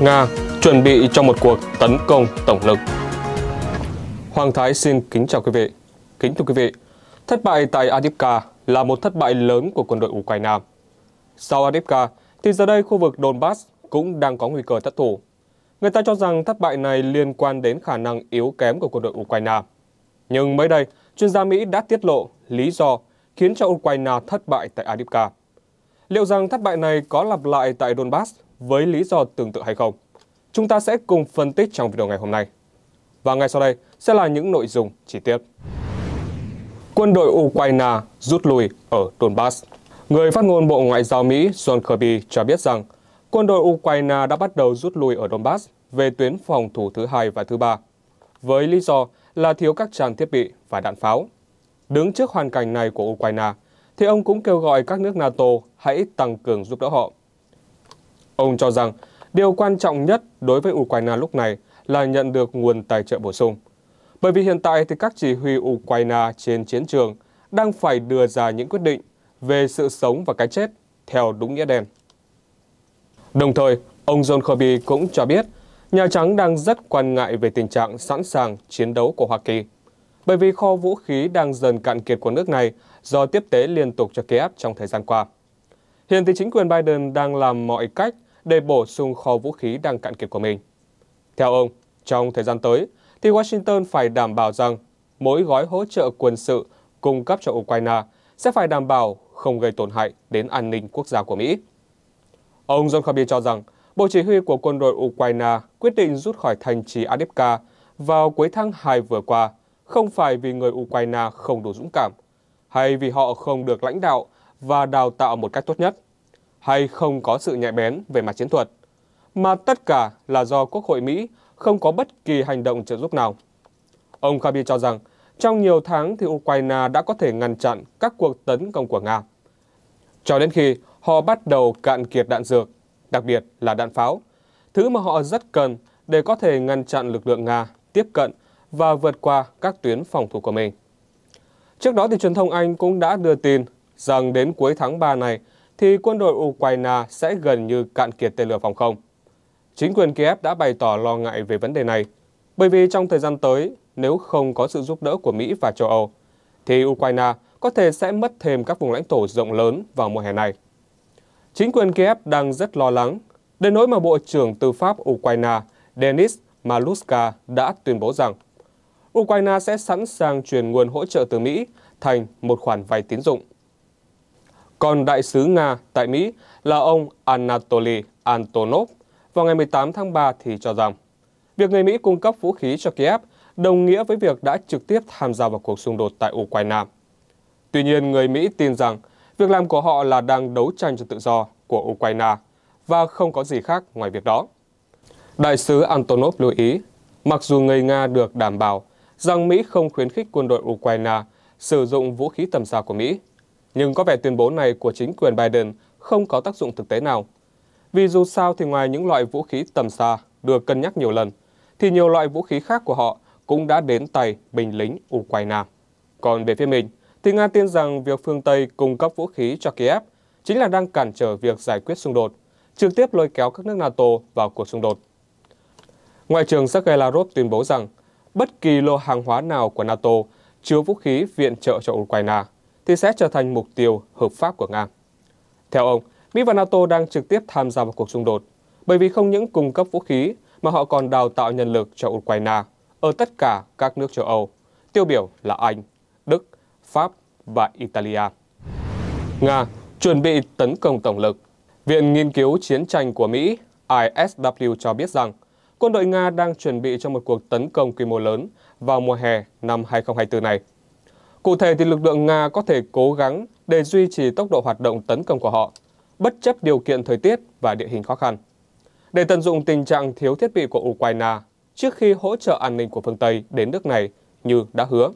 Nga chuẩn bị cho một cuộc tấn công tổng lực. Hoàng Thái xin kính chào quý vị. Kính thưa quý vị, thất bại tại Adipka là một thất bại lớn của quân đội Ukraine. Sau Adipka, thì giờ đây khu vực Donbass cũng đang có nguy cơ thất thủ. Người ta cho rằng thất bại này liên quan đến khả năng yếu kém của quân đội Ukraine. Nhưng mới đây, chuyên gia Mỹ đã tiết lộ lý do khiến cho Ukraine thất bại tại Adipka. Liệu rằng thất bại này có lặp lại tại Donbass với lý do tương tự hay không? Chúng ta sẽ cùng phân tích trong video ngày hôm nay. Và ngay sau đây sẽ là những nội dung chi tiết. Quân đội Ukraine rút lui ở Donbass. Người phát ngôn Bộ Ngoại giao Mỹ John Kirby cho biết rằng quân đội Ukraine đã bắt đầu rút lui ở Donbass về tuyến phòng thủ thứ hai và thứ ba, với lý do là thiếu các trang thiết bị và đạn pháo. Đứng trước hoàn cảnh này của Ukraine, thì ông cũng kêu gọi các nước NATO hãy tăng cường giúp đỡ họ Ông cho rằng điều quan trọng nhất đối với Ukraine lúc này là nhận được nguồn tài trợ bổ sung. Bởi vì hiện tại thì các chỉ huy Ukraine trên chiến trường đang phải đưa ra những quyết định về sự sống và cái chết theo đúng nghĩa đen. Đồng thời, ông John Kirby cũng cho biết Nhà Trắng đang rất quan ngại về tình trạng sẵn sàng chiến đấu của Hoa Kỳ, bởi vì kho vũ khí đang dần cạn kiệt của nước này do tiếp tế liên tục cho Kiev trong thời gian qua. Hiện thì chính quyền Biden đang làm mọi cách để bổ sung kho vũ khí đang cạn kiệt của mình. Theo ông, trong thời gian tới, thì Washington phải đảm bảo rằng mỗi gói hỗ trợ quân sự cung cấp cho Ukraine sẽ phải đảm bảo không gây tổn hại đến an ninh quốc gia của Mỹ. Ông John Kirby cho rằng Bộ Chỉ huy của quân đội Ukraine quyết định rút khỏi thành trì Adipka vào cuối tháng 2 vừa qua không phải vì người Ukraine không đủ dũng cảm, hay vì họ không được lãnh đạo và đào tạo một cách tốt nhất, hay không có sự nhạy bén về mặt chiến thuật, mà tất cả là do Quốc hội Mỹ không có bất kỳ hành động trợ giúp nào. Ông Kirby cho rằng, trong nhiều tháng thì Ukraine đã có thể ngăn chặn các cuộc tấn công của Nga. Cho đến khi họ bắt đầu cạn kiệt đạn dược, đặc biệt là đạn pháo, thứ mà họ rất cần để có thể ngăn chặn lực lượng Nga tiếp cận và vượt qua các tuyến phòng thủ của mình. Trước đó thì truyền thông Anh cũng đã đưa tin rằng đến cuối tháng 3 này, thì quân đội Ukraine sẽ gần như cạn kiệt tên lửa phòng không. Chính quyền Kiev đã bày tỏ lo ngại về vấn đề này, bởi vì trong thời gian tới, nếu không có sự giúp đỡ của Mỹ và châu Âu, thì Ukraine có thể sẽ mất thêm các vùng lãnh thổ rộng lớn vào mùa hè này. Chính quyền Kiev đang rất lo lắng, đến nỗi mà Bộ trưởng Tư pháp Ukraine Denis Maluska đã tuyên bố rằng Ukraine sẽ sẵn sàng chuyển nguồn hỗ trợ từ Mỹ thành một khoản vay tín dụng còn đại sứ Nga tại Mỹ là ông Anatoly Antonov vào ngày 18 tháng 3 thì cho rằng việc người Mỹ cung cấp vũ khí cho Kiev đồng nghĩa với việc đã trực tiếp tham gia vào cuộc xung đột tại Ukraine. Tuy nhiên, người Mỹ tin rằng việc làm của họ là đang đấu tranh cho tự do của Ukraine và không có gì khác ngoài việc đó. Đại sứ Antonov lưu ý, mặc dù người Nga được đảm bảo rằng Mỹ không khuyến khích quân đội Ukraine sử dụng vũ khí tầm xa của Mỹ nhưng có vẻ tuyên bố này của chính quyền Biden không có tác dụng thực tế nào. Vì dù sao thì ngoài những loại vũ khí tầm xa được cân nhắc nhiều lần, thì nhiều loại vũ khí khác của họ cũng đã đến tay binh lính Ukraine. Còn về phía mình, thì Nga tin rằng việc phương Tây cung cấp vũ khí cho Kiev chính là đang cản trở việc giải quyết xung đột, trực tiếp lôi kéo các nước NATO vào cuộc xung đột. Ngoại trưởng Sergei Lavrov tuyên bố rằng bất kỳ lô hàng hóa nào của NATO chứa vũ khí viện trợ cho Ukraine thì sẽ trở thành mục tiêu hợp pháp của Nga. Theo ông, Mỹ và NATO đang trực tiếp tham gia vào cuộc xung đột, bởi vì không những cung cấp vũ khí mà họ còn đào tạo nhân lực cho Ukraine ở tất cả các nước châu Âu, tiêu biểu là Anh, Đức, Pháp và Italia. Nga chuẩn bị tấn công tổng lực. Viện Nghiên cứu Chiến tranh của Mỹ ISW cho biết rằng quân đội Nga đang chuẩn bị cho một cuộc tấn công quy mô lớn vào mùa hè năm 2024 này. Cụ thể thì lực lượng Nga có thể cố gắng để duy trì tốc độ hoạt động tấn công của họ, bất chấp điều kiện thời tiết và địa hình khó khăn. Để tận dụng tình trạng thiếu thiết bị của Ukraine trước khi hỗ trợ an ninh của phương Tây đến nước này như đã hứa.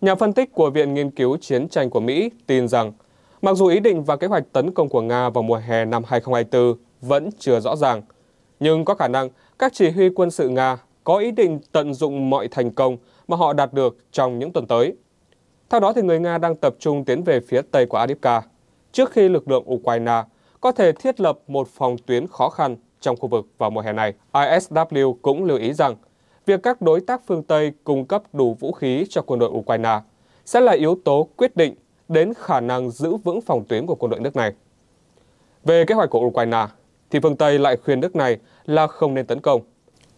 Nhà phân tích của Viện Nghiên cứu Chiến tranh của Mỹ tin rằng, mặc dù ý định và kế hoạch tấn công của Nga vào mùa hè năm 2024 vẫn chưa rõ ràng, nhưng có khả năng các chỉ huy quân sự Nga có ý định tận dụng mọi thành công mà họ đạt được trong những tuần tới theo đó, thì người Nga đang tập trung tiến về phía tây của Adipka, trước khi lực lượng Ukraine có thể thiết lập một phòng tuyến khó khăn trong khu vực vào mùa hè này. ISW cũng lưu ý rằng, việc các đối tác phương Tây cung cấp đủ vũ khí cho quân đội Ukraine sẽ là yếu tố quyết định đến khả năng giữ vững phòng tuyến của quân đội nước này. Về kế hoạch của Ukraine, thì phương Tây lại khuyên nước này là không nên tấn công.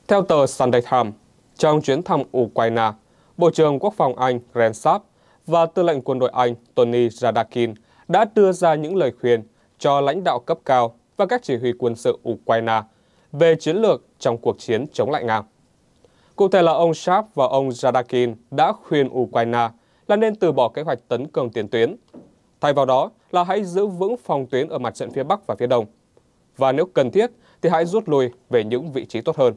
Theo tờ Sunday Times, trong chuyến thăm Ukraine, Bộ trưởng Quốc phòng Anh Rensab và tư lệnh quân đội Anh Tony Radakin đã đưa ra những lời khuyên cho lãnh đạo cấp cao và các chỉ huy quân sự Ukraine về chiến lược trong cuộc chiến chống lại Nga. Cụ thể là ông Sharp và ông Radakin đã khuyên Ukraine là nên từ bỏ kế hoạch tấn công tiền tuyến. Thay vào đó là hãy giữ vững phòng tuyến ở mặt trận phía Bắc và phía Đông. Và nếu cần thiết thì hãy rút lui về những vị trí tốt hơn.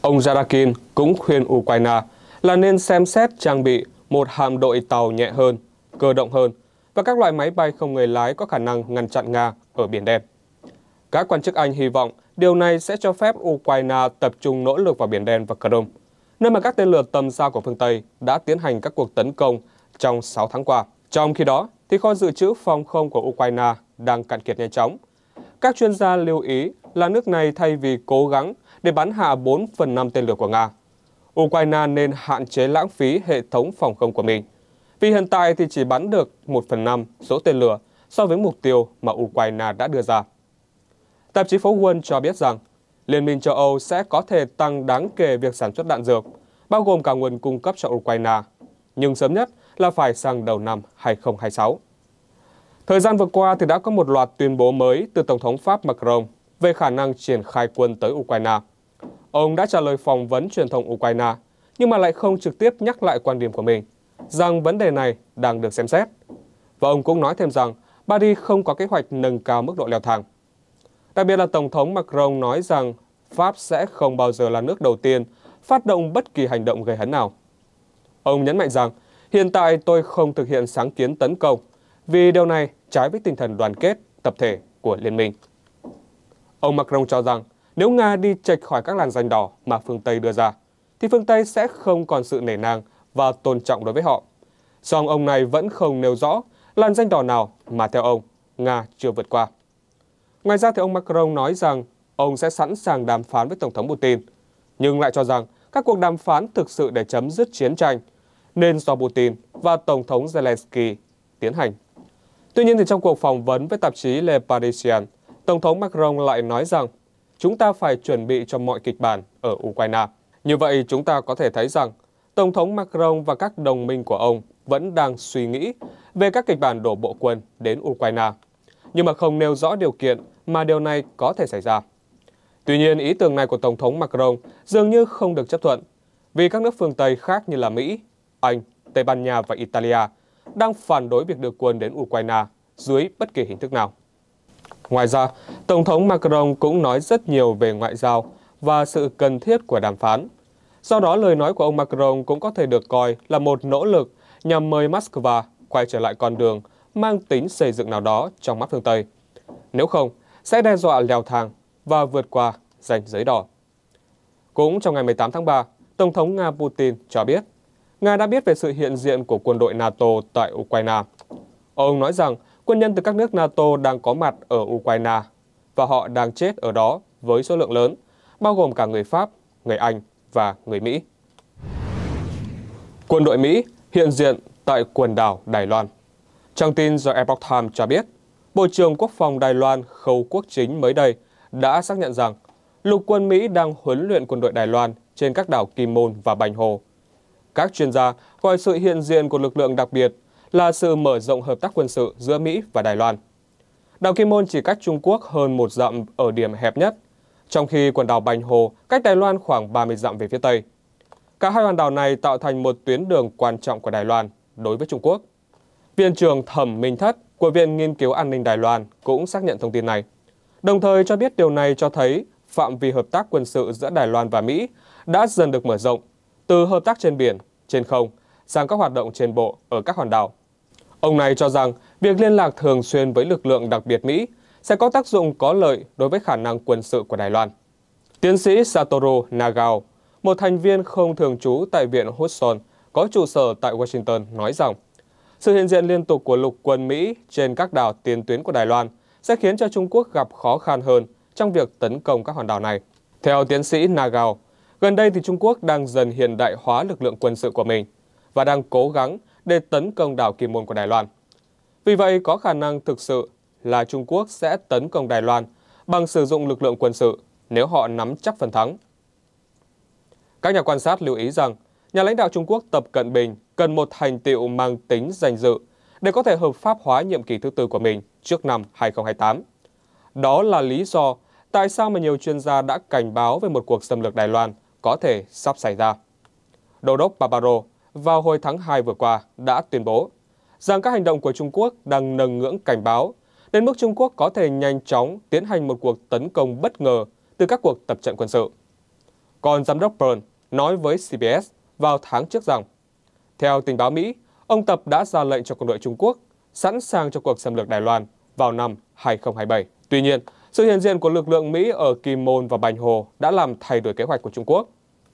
Ông Radakin cũng khuyên Ukraine là nên xem xét trang bị một hạm đội tàu nhẹ hơn, cơ động hơn và các loại máy bay không người lái có khả năng ngăn chặn Nga ở Biển Đen. Các quan chức Anh hy vọng điều này sẽ cho phép Ukraine tập trung nỗ lực vào Biển Đen và Crimea, nơi mà các tên lửa tầm xa của phương Tây đã tiến hành các cuộc tấn công trong 6 tháng qua. Trong khi đó, thì kho dự trữ phòng không của Ukraine đang cạn kiệt nhanh chóng. Các chuyên gia lưu ý là nước này thay vì cố gắng để bắn hạ 4 phần 5 tên lửa của Nga, Ukraine nên hạn chế lãng phí hệ thống phòng không của mình. Vì hiện tại thì chỉ bắn được 1 phần 5 số tên lửa so với mục tiêu mà Ukraine đã đưa ra. Tạp chí Phố Quân cho biết rằng, Liên minh châu Âu sẽ có thể tăng đáng kể việc sản xuất đạn dược, bao gồm cả nguồn cung cấp cho Ukraine, nhưng sớm nhất là phải sang đầu năm 2026. Thời gian vừa qua thì đã có một loạt tuyên bố mới từ Tổng thống Pháp Macron về khả năng triển khai quân tới Ukraine ông đã trả lời phỏng vấn truyền thông Ukraine, nhưng mà lại không trực tiếp nhắc lại quan điểm của mình, rằng vấn đề này đang được xem xét. Và ông cũng nói thêm rằng Paris không có kế hoạch nâng cao mức độ leo thang. Đặc biệt là Tổng thống Macron nói rằng Pháp sẽ không bao giờ là nước đầu tiên phát động bất kỳ hành động gây hấn nào. Ông nhấn mạnh rằng, hiện tại tôi không thực hiện sáng kiến tấn công, vì điều này trái với tinh thần đoàn kết, tập thể của Liên minh. Ông Macron cho rằng, nếu Nga đi chệch khỏi các làn danh đỏ mà phương Tây đưa ra, thì phương Tây sẽ không còn sự nể nang và tôn trọng đối với họ. Song ông này vẫn không nêu rõ làn danh đỏ nào mà theo ông Nga chưa vượt qua. Ngoài ra thì ông Macron nói rằng ông sẽ sẵn sàng đàm phán với Tổng thống Putin, nhưng lại cho rằng các cuộc đàm phán thực sự để chấm dứt chiến tranh nên do Putin và Tổng thống Zelensky tiến hành. Tuy nhiên thì trong cuộc phỏng vấn với tạp chí Le Parisien, Tổng thống Macron lại nói rằng chúng ta phải chuẩn bị cho mọi kịch bản ở Ukraine. Như vậy, chúng ta có thể thấy rằng Tổng thống Macron và các đồng minh của ông vẫn đang suy nghĩ về các kịch bản đổ bộ quân đến Ukraine, nhưng mà không nêu rõ điều kiện mà điều này có thể xảy ra. Tuy nhiên, ý tưởng này của Tổng thống Macron dường như không được chấp thuận, vì các nước phương Tây khác như là Mỹ, Anh, Tây Ban Nha và Italia đang phản đối việc đưa quân đến Ukraine dưới bất kỳ hình thức nào. Ngoài ra, Tổng thống Macron cũng nói rất nhiều về ngoại giao và sự cần thiết của đàm phán. Do đó, lời nói của ông Macron cũng có thể được coi là một nỗ lực nhằm mời Moscow quay trở lại con đường mang tính xây dựng nào đó trong mắt phương Tây. Nếu không, sẽ đe dọa leo thang và vượt qua ranh giới đỏ. Cũng trong ngày 18 tháng 3, Tổng thống Nga Putin cho biết, Nga đã biết về sự hiện diện của quân đội NATO tại Ukraine. Ông nói rằng quân nhân từ các nước NATO đang có mặt ở Ukraine và họ đang chết ở đó với số lượng lớn, bao gồm cả người Pháp, người Anh và người Mỹ. Quân đội Mỹ hiện diện tại quần đảo Đài Loan. Trang tin do Epoch Times cho biết, Bộ trưởng Quốc phòng Đài Loan Khâu Quốc Chính mới đây đã xác nhận rằng lục quân Mỹ đang huấn luyện quân đội Đài Loan trên các đảo Kim Môn và Bành Hồ. Các chuyên gia gọi sự hiện diện của lực lượng đặc biệt là sự mở rộng hợp tác quân sự giữa Mỹ và Đài Loan. Đảo Kim Môn chỉ cách Trung Quốc hơn một dặm ở điểm hẹp nhất, trong khi quần đảo Bành Hồ cách Đài Loan khoảng 30 dặm về phía Tây. Cả hai hòn đảo này tạo thành một tuyến đường quan trọng của Đài Loan đối với Trung Quốc. Viện trưởng Thẩm Minh Thất của Viện Nghiên cứu An ninh Đài Loan cũng xác nhận thông tin này, đồng thời cho biết điều này cho thấy phạm vi hợp tác quân sự giữa Đài Loan và Mỹ đã dần được mở rộng, từ hợp tác trên biển, trên không sang các hoạt động trên bộ ở các hòn đảo Ông này cho rằng việc liên lạc thường xuyên với lực lượng đặc biệt Mỹ sẽ có tác dụng có lợi đối với khả năng quân sự của Đài Loan. Tiến sĩ Satoru Nagao, một thành viên không thường trú tại Viện Hudson có trụ sở tại Washington, nói rằng sự hiện diện liên tục của lục quân Mỹ trên các đảo tiền tuyến của Đài Loan sẽ khiến cho Trung Quốc gặp khó khăn hơn trong việc tấn công các hòn đảo này. Theo tiến sĩ Nagao, gần đây thì Trung Quốc đang dần hiện đại hóa lực lượng quân sự của mình và đang cố gắng để tấn công đảo Kim Môn của Đài Loan. Vì vậy, có khả năng thực sự là Trung Quốc sẽ tấn công Đài Loan bằng sử dụng lực lượng quân sự nếu họ nắm chắc phần thắng. Các nhà quan sát lưu ý rằng, nhà lãnh đạo Trung Quốc Tập Cận Bình cần một thành tiệu mang tính danh dự để có thể hợp pháp hóa nhiệm kỳ thứ tư của mình trước năm 2028. Đó là lý do tại sao mà nhiều chuyên gia đã cảnh báo về một cuộc xâm lược Đài Loan có thể sắp xảy ra. Đô đốc Paparo, vào hồi tháng 2 vừa qua đã tuyên bố rằng các hành động của Trung Quốc đang nâng ngưỡng cảnh báo đến mức Trung Quốc có thể nhanh chóng tiến hành một cuộc tấn công bất ngờ từ các cuộc tập trận quân sự. Còn giám đốc Pearl nói với CBS vào tháng trước rằng, theo tình báo Mỹ, ông Tập đã ra lệnh cho quân đội Trung Quốc sẵn sàng cho cuộc xâm lược Đài Loan vào năm 2027. Tuy nhiên, sự hiện diện của lực lượng Mỹ ở Kim Môn và Bành Hồ đã làm thay đổi kế hoạch của Trung Quốc.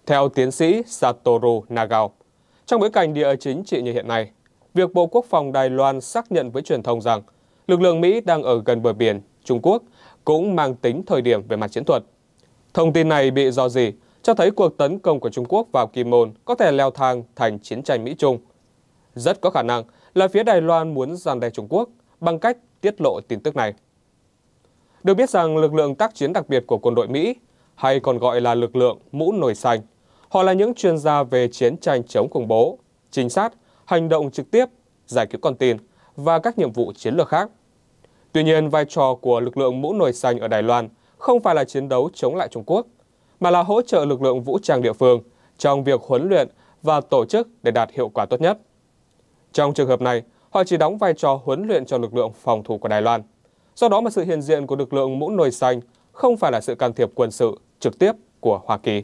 Theo tiến sĩ Satoru Nagao, trong bối cảnh địa chính trị như hiện nay, việc Bộ Quốc phòng Đài Loan xác nhận với truyền thông rằng lực lượng Mỹ đang ở gần bờ biển Trung Quốc cũng mang tính thời điểm về mặt chiến thuật. Thông tin này bị do gì cho thấy cuộc tấn công của Trung Quốc vào Kim Môn có thể leo thang thành chiến tranh Mỹ-Trung. Rất có khả năng là phía Đài Loan muốn giàn đe Trung Quốc bằng cách tiết lộ tin tức này. Được biết rằng lực lượng tác chiến đặc biệt của quân đội Mỹ, hay còn gọi là lực lượng mũ nổi xanh, Họ là những chuyên gia về chiến tranh chống khủng bố, trinh sát, hành động trực tiếp, giải cứu con tin và các nhiệm vụ chiến lược khác. Tuy nhiên, vai trò của lực lượng mũ nổi xanh ở Đài Loan không phải là chiến đấu chống lại Trung Quốc, mà là hỗ trợ lực lượng vũ trang địa phương trong việc huấn luyện và tổ chức để đạt hiệu quả tốt nhất. Trong trường hợp này, họ chỉ đóng vai trò huấn luyện cho lực lượng phòng thủ của Đài Loan. Do đó mà sự hiện diện của lực lượng mũ nồi xanh không phải là sự can thiệp quân sự trực tiếp của Hoa Kỳ.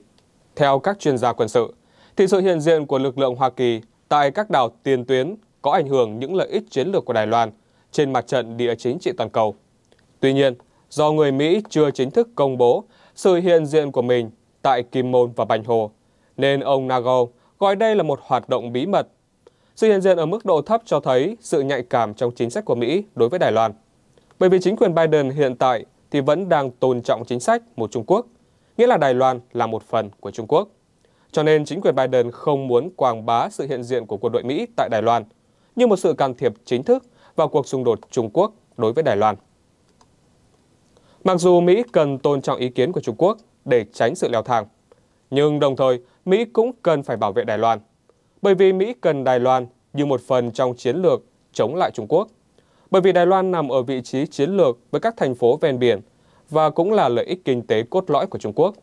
Theo các chuyên gia quân sự, thì sự hiện diện của lực lượng Hoa Kỳ tại các đảo tiền tuyến có ảnh hưởng những lợi ích chiến lược của Đài Loan trên mặt trận địa chính trị toàn cầu. Tuy nhiên, do người Mỹ chưa chính thức công bố sự hiện diện của mình tại Kim Môn và Bành Hồ, nên ông Nago gọi đây là một hoạt động bí mật. Sự hiện diện ở mức độ thấp cho thấy sự nhạy cảm trong chính sách của Mỹ đối với Đài Loan. Bởi vì chính quyền Biden hiện tại thì vẫn đang tôn trọng chính sách một Trung Quốc – nghĩa là Đài Loan là một phần của Trung Quốc. Cho nên chính quyền Biden không muốn quảng bá sự hiện diện của quân đội Mỹ tại Đài Loan, như một sự can thiệp chính thức vào cuộc xung đột Trung Quốc đối với Đài Loan. Mặc dù Mỹ cần tôn trọng ý kiến của Trung Quốc để tránh sự leo thang, nhưng đồng thời Mỹ cũng cần phải bảo vệ Đài Loan, bởi vì Mỹ cần Đài Loan như một phần trong chiến lược chống lại Trung Quốc. Bởi vì Đài Loan nằm ở vị trí chiến lược với các thành phố ven biển và cũng là lợi ích kinh tế cốt lõi của Trung Quốc.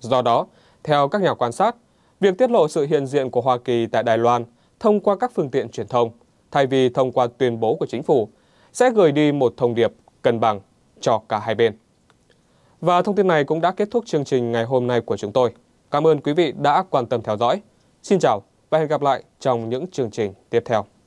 Do đó, theo các nhà quan sát, việc tiết lộ sự hiện diện của Hoa Kỳ tại Đài Loan thông qua các phương tiện truyền thông, thay vì thông qua tuyên bố của chính phủ, sẽ gửi đi một thông điệp cân bằng cho cả hai bên. Và thông tin này cũng đã kết thúc chương trình ngày hôm nay của chúng tôi. Cảm ơn quý vị đã quan tâm theo dõi. Xin chào và hẹn gặp lại trong những chương trình tiếp theo.